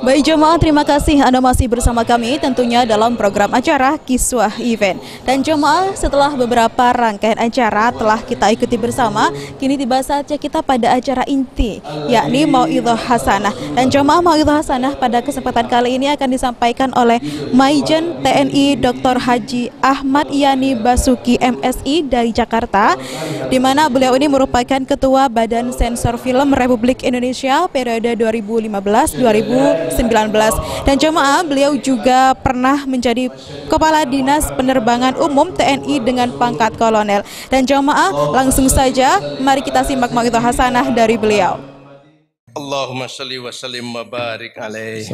Baik jemaah, terima kasih Anda masih bersama kami tentunya dalam program acara Kiswah Event. Dan jemaah, setelah beberapa rangkaian acara telah kita ikuti bersama, kini tiba saatnya kita pada acara inti, yakni Mau'idah Hasanah. Dan jemaah Mau'idah Hasanah pada kesempatan kali ini akan disampaikan oleh Maijen TNI Dr. Haji Ahmad Yani Basuki MSI dari Jakarta, di mana beliau ini merupakan Ketua Badan Sensor Film Republik Indonesia periode 2015 2019 2019. Dan jemaah beliau juga pernah menjadi Kepala Dinas Penerbangan Umum TNI dengan pangkat kolonel. Dan jemaah langsung saja mari kita simak Makitu Hasanah dari beliau. Allahumma salli wa sallim wa barik alaih.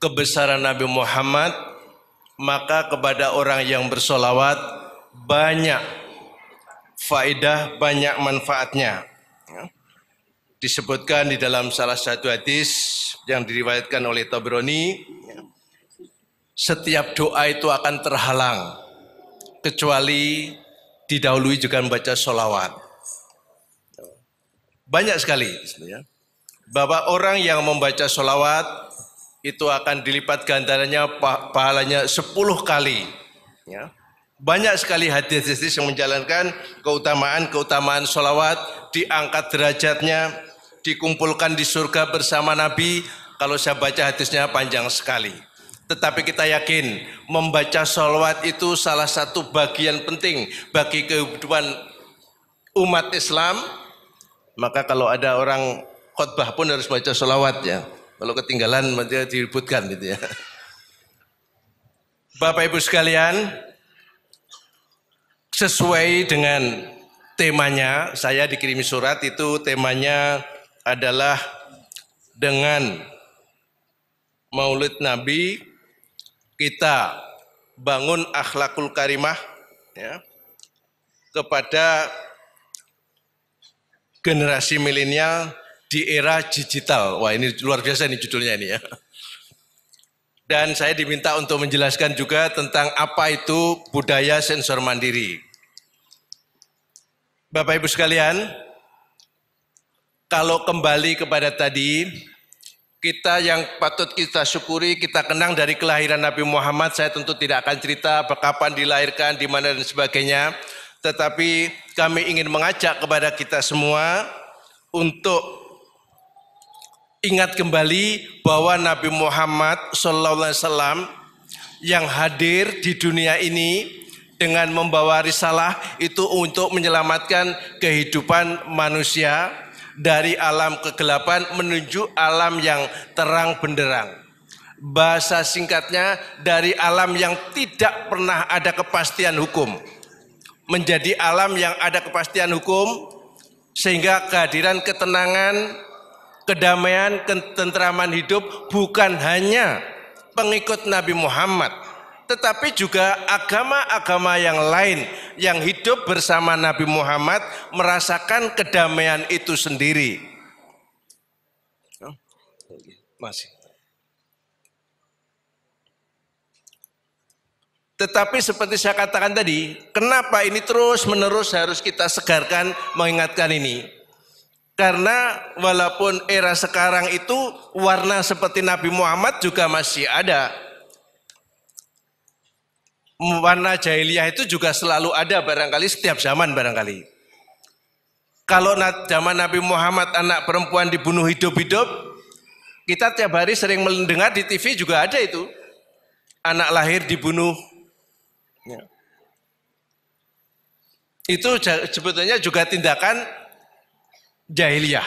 Kebesaran Nabi Muhammad, maka kepada orang yang bersolawat banyak faidah banyak manfaatnya disebutkan di dalam salah satu hadis yang diriwayatkan oleh Tabroni setiap doa itu akan terhalang kecuali didahului juga membaca sholawat banyak sekali bahwa orang yang membaca sholawat itu akan dilipat gandaranya pahalanya 10 kali ya. banyak sekali hadis-hadis yang menjalankan keutamaan-keutamaan sholawat diangkat derajatnya dikumpulkan di surga bersama Nabi. Kalau saya baca hadisnya panjang sekali. Tetapi kita yakin membaca sholawat itu salah satu bagian penting bagi kehidupan umat Islam. Maka kalau ada orang khotbah pun harus baca sholawat ya. Kalau ketinggalan nanti diributkan gitu ya. Bapak Ibu sekalian, sesuai dengan temanya, saya dikirimi surat itu temanya adalah dengan Maulid Nabi kita bangun akhlakul karimah ya, kepada generasi milenial di era digital. Wah ini luar biasa nih judulnya ini ya. Dan saya diminta untuk menjelaskan juga tentang apa itu budaya sensor mandiri. Bapak Ibu sekalian, kalau kembali kepada tadi, kita yang patut kita syukuri, kita kenang dari kelahiran Nabi Muhammad. Saya tentu tidak akan cerita kapan dilahirkan, di mana dan sebagainya. Tetapi kami ingin mengajak kepada kita semua untuk ingat kembali bahwa Nabi Muhammad SAW yang hadir di dunia ini dengan membawa risalah itu untuk menyelamatkan kehidupan manusia dari alam kegelapan menuju alam yang terang benderang. Bahasa singkatnya dari alam yang tidak pernah ada kepastian hukum menjadi alam yang ada kepastian hukum sehingga kehadiran ketenangan, kedamaian, ketentraman hidup bukan hanya pengikut Nabi Muhammad tetapi juga agama-agama yang lain yang hidup bersama Nabi Muhammad merasakan kedamaian itu sendiri. Oh, masih. Tetapi seperti saya katakan tadi, kenapa ini terus-menerus harus kita segarkan mengingatkan ini? Karena walaupun era sekarang itu warna seperti Nabi Muhammad juga masih ada warna jahiliyah itu juga selalu ada barangkali setiap zaman barangkali. Kalau zaman Nabi Muhammad anak perempuan dibunuh hidup-hidup, kita tiap hari sering mendengar di TV juga ada itu. Anak lahir dibunuh. Ya. Itu sebetulnya juga tindakan jahiliyah.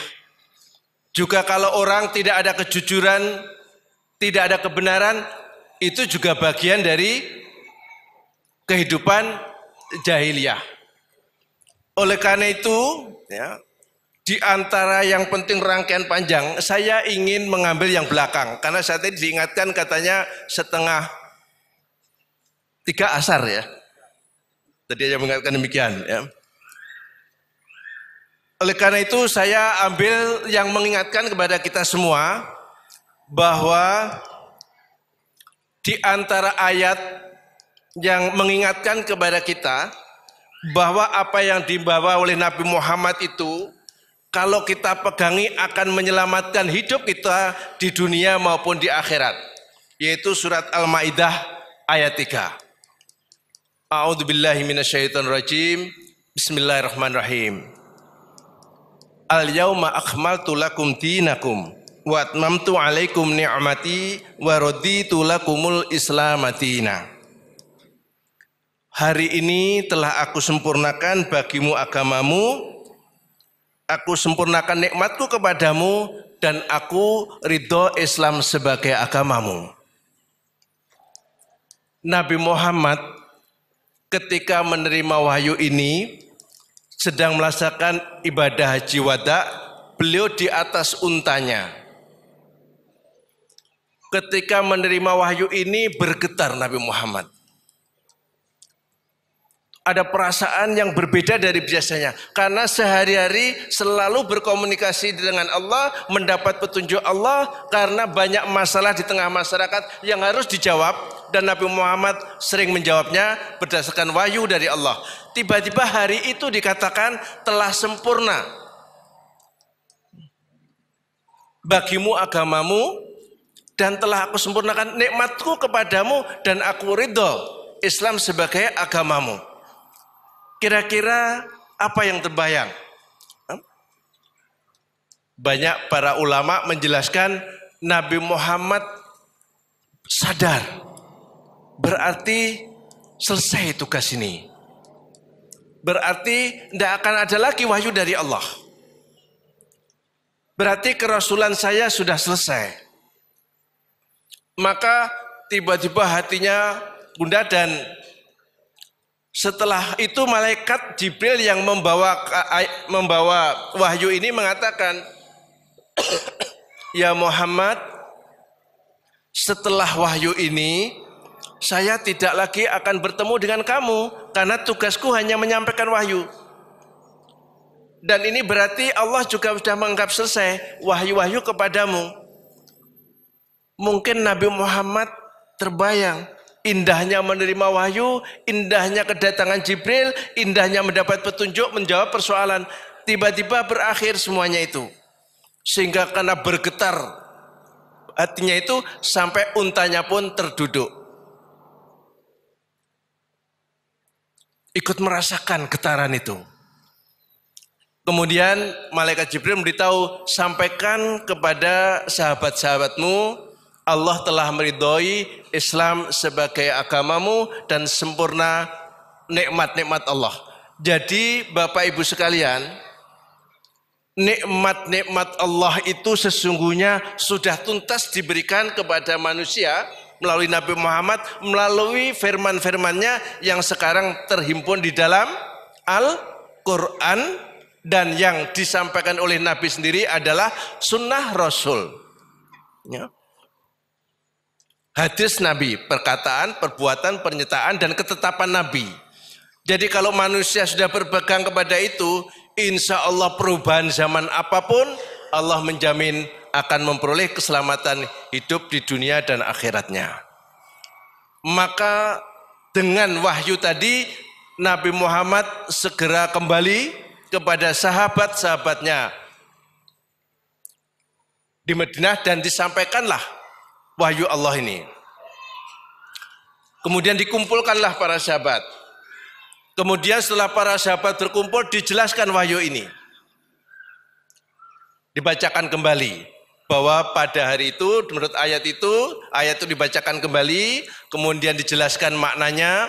Juga kalau orang tidak ada kejujuran, tidak ada kebenaran, itu juga bagian dari kehidupan jahiliyah. Oleh karena itu, ya, di antara yang penting rangkaian panjang, saya ingin mengambil yang belakang. Karena saya tadi diingatkan katanya setengah tiga asar ya. Tadi saya mengatakan demikian ya. Oleh karena itu saya ambil yang mengingatkan kepada kita semua bahwa di antara ayat yang mengingatkan kepada kita bahwa apa yang dibawa oleh Nabi Muhammad itu kalau kita pegangi akan menyelamatkan hidup kita di dunia maupun di akhirat yaitu surat Al-Maidah ayat 3. A'udzubillahi minasyaitonirrajim. Bismillahirrahmanirrahim. Al yauma akmaltu lakum dinakum wa atmamtu alaikum ni'mati wa raditu lakumul islamatina. Hari ini telah aku sempurnakan bagimu agamamu, aku sempurnakan nikmatku kepadamu, dan aku ridho Islam sebagai agamamu. Nabi Muhammad ketika menerima wahyu ini sedang melaksanakan ibadah haji wada, beliau di atas untanya. Ketika menerima wahyu ini bergetar Nabi Muhammad ada perasaan yang berbeda dari biasanya karena sehari-hari selalu berkomunikasi dengan Allah, mendapat petunjuk Allah karena banyak masalah di tengah masyarakat yang harus dijawab dan Nabi Muhammad sering menjawabnya berdasarkan wahyu dari Allah. Tiba-tiba hari itu dikatakan telah sempurna. Bagimu agamamu dan telah aku sempurnakan nikmatku kepadamu dan aku ridho Islam sebagai agamamu. Kira-kira apa yang terbayang? Banyak para ulama menjelaskan Nabi Muhammad sadar. Berarti selesai tugas ini. Berarti tidak akan ada lagi wahyu dari Allah. Berarti kerasulan saya sudah selesai. Maka tiba-tiba hatinya bunda dan setelah itu malaikat Jibril yang membawa membawa wahyu ini mengatakan, "Ya Muhammad, setelah wahyu ini saya tidak lagi akan bertemu dengan kamu karena tugasku hanya menyampaikan wahyu." Dan ini berarti Allah juga sudah menganggap selesai wahyu-wahyu kepadamu. Mungkin Nabi Muhammad terbayang indahnya menerima wahyu, indahnya kedatangan Jibril, indahnya mendapat petunjuk, menjawab persoalan. Tiba-tiba berakhir semuanya itu. Sehingga karena bergetar hatinya itu sampai untanya pun terduduk. Ikut merasakan getaran itu. Kemudian malaikat Jibril memberitahu, sampaikan kepada sahabat-sahabatmu Allah telah meridhoi Islam sebagai agamamu dan sempurna nikmat-nikmat Allah. Jadi Bapak Ibu sekalian, nikmat-nikmat Allah itu sesungguhnya sudah tuntas diberikan kepada manusia melalui Nabi Muhammad, melalui firman-firmannya yang sekarang terhimpun di dalam Al-Quran dan yang disampaikan oleh Nabi sendiri adalah sunnah Rasul. Ya hadis Nabi, perkataan, perbuatan, pernyataan, dan ketetapan Nabi. Jadi kalau manusia sudah berpegang kepada itu, insya Allah perubahan zaman apapun, Allah menjamin akan memperoleh keselamatan hidup di dunia dan akhiratnya. Maka dengan wahyu tadi, Nabi Muhammad segera kembali kepada sahabat-sahabatnya di Madinah dan disampaikanlah wahyu Allah ini. Kemudian dikumpulkanlah para sahabat. Kemudian setelah para sahabat berkumpul dijelaskan wahyu ini. Dibacakan kembali bahwa pada hari itu menurut ayat itu ayat itu dibacakan kembali kemudian dijelaskan maknanya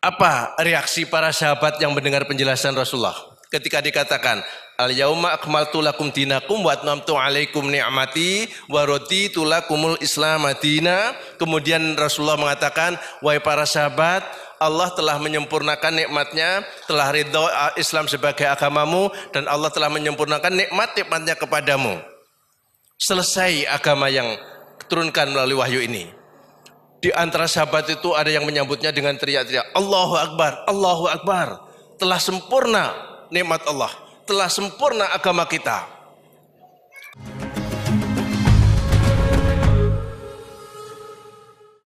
apa reaksi para sahabat yang mendengar penjelasan Rasulullah ketika dikatakan al yauma akmaltu lakum dinakum wa atmamtu alaikum ni'mati wa raditu lakumul islam madina kemudian Rasulullah mengatakan wahai para sahabat Allah telah menyempurnakan nikmatnya, telah ridho uh, Islam sebagai agamamu, dan Allah telah menyempurnakan nikmat-nikmatnya kepadamu. Selesai agama yang turunkan melalui wahyu ini. Di antara sahabat itu ada yang menyambutnya dengan teriak-teriak, Allahu Akbar, Allahu Akbar, telah sempurna nikmat Allah. Telah sempurna agama kita.